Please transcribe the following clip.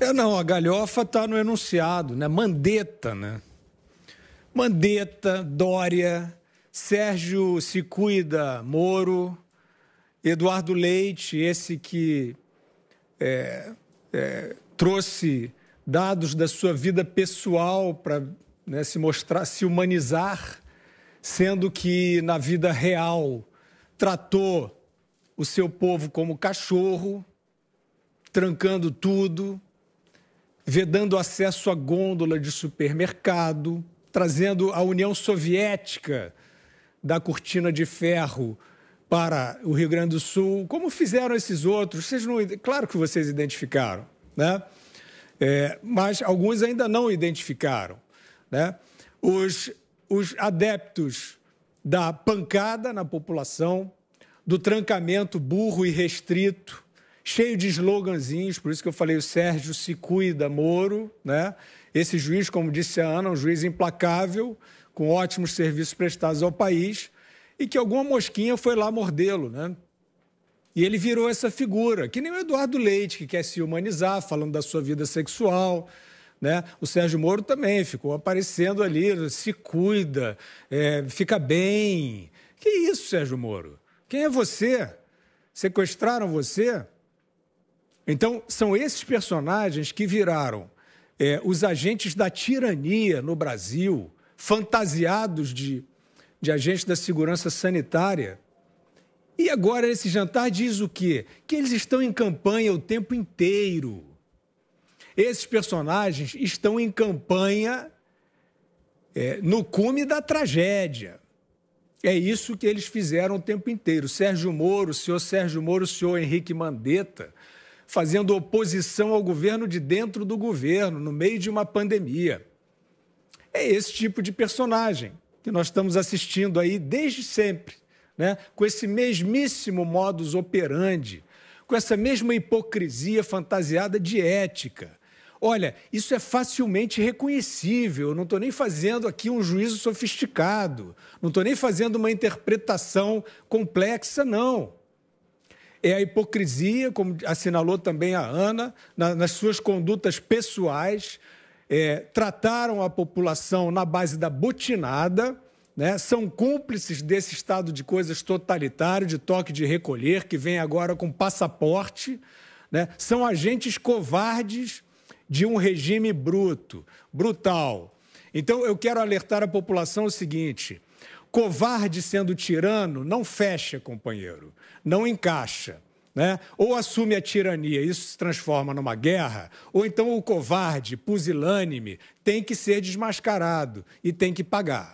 É, não, a galhofa está no enunciado, né? Mandeta, né? Mandeta, Dória, Sérgio se cuida, Moro, Eduardo Leite, esse que é, é, trouxe dados da sua vida pessoal para né, se mostrar, se humanizar, sendo que na vida real tratou o seu povo como cachorro, trancando tudo, vedando acesso à gôndola de supermercado, trazendo a União Soviética da cortina de ferro para o Rio Grande do Sul, como fizeram esses outros. Vocês não, claro que vocês identificaram, né? É, mas alguns ainda não identificaram, né? Os, os adeptos da pancada na população, do trancamento burro e restrito, cheio de sloganzinhos, por isso que eu falei o Sérgio se cuida, Moro, né? Esse juiz, como disse a Ana, um juiz implacável, com ótimos serviços prestados ao país, e que alguma mosquinha foi lá mordê-lo, né? E ele virou essa figura, que nem o Eduardo Leite, que quer se humanizar, falando da sua vida sexual, né? O Sérgio Moro também ficou aparecendo ali, se cuida, é, fica bem. Que isso, Sérgio Moro? Quem é você? Sequestraram você? Então, são esses personagens que viraram é, os agentes da tirania no Brasil, fantasiados de, de agentes da segurança sanitária. E agora esse jantar diz o quê? Que eles estão em campanha o tempo inteiro. Esses personagens estão em campanha é, no cume da tragédia. É isso que eles fizeram o tempo inteiro. Sérgio Moro, o senhor Sérgio Moro, o senhor Henrique Mandetta, fazendo oposição ao governo de dentro do governo, no meio de uma pandemia. É esse tipo de personagem que nós estamos assistindo aí desde sempre, né? com esse mesmíssimo modus operandi, com essa mesma hipocrisia fantasiada de ética. Olha, isso é facilmente reconhecível. Eu não estou nem fazendo aqui um juízo sofisticado, não estou nem fazendo uma interpretação complexa, não é a hipocrisia, como assinalou também a Ana, na, nas suas condutas pessoais. É, trataram a população na base da butinada, né? são cúmplices desse estado de coisas totalitário, de toque de recolher, que vem agora com passaporte, né? são agentes covardes de um regime bruto, brutal. Então, eu quero alertar a população o seguinte: Covarde sendo tirano não fecha, companheiro, não encaixa. Né? Ou assume a tirania, isso se transforma numa guerra, ou então o covarde, pusilânime, tem que ser desmascarado e tem que pagar.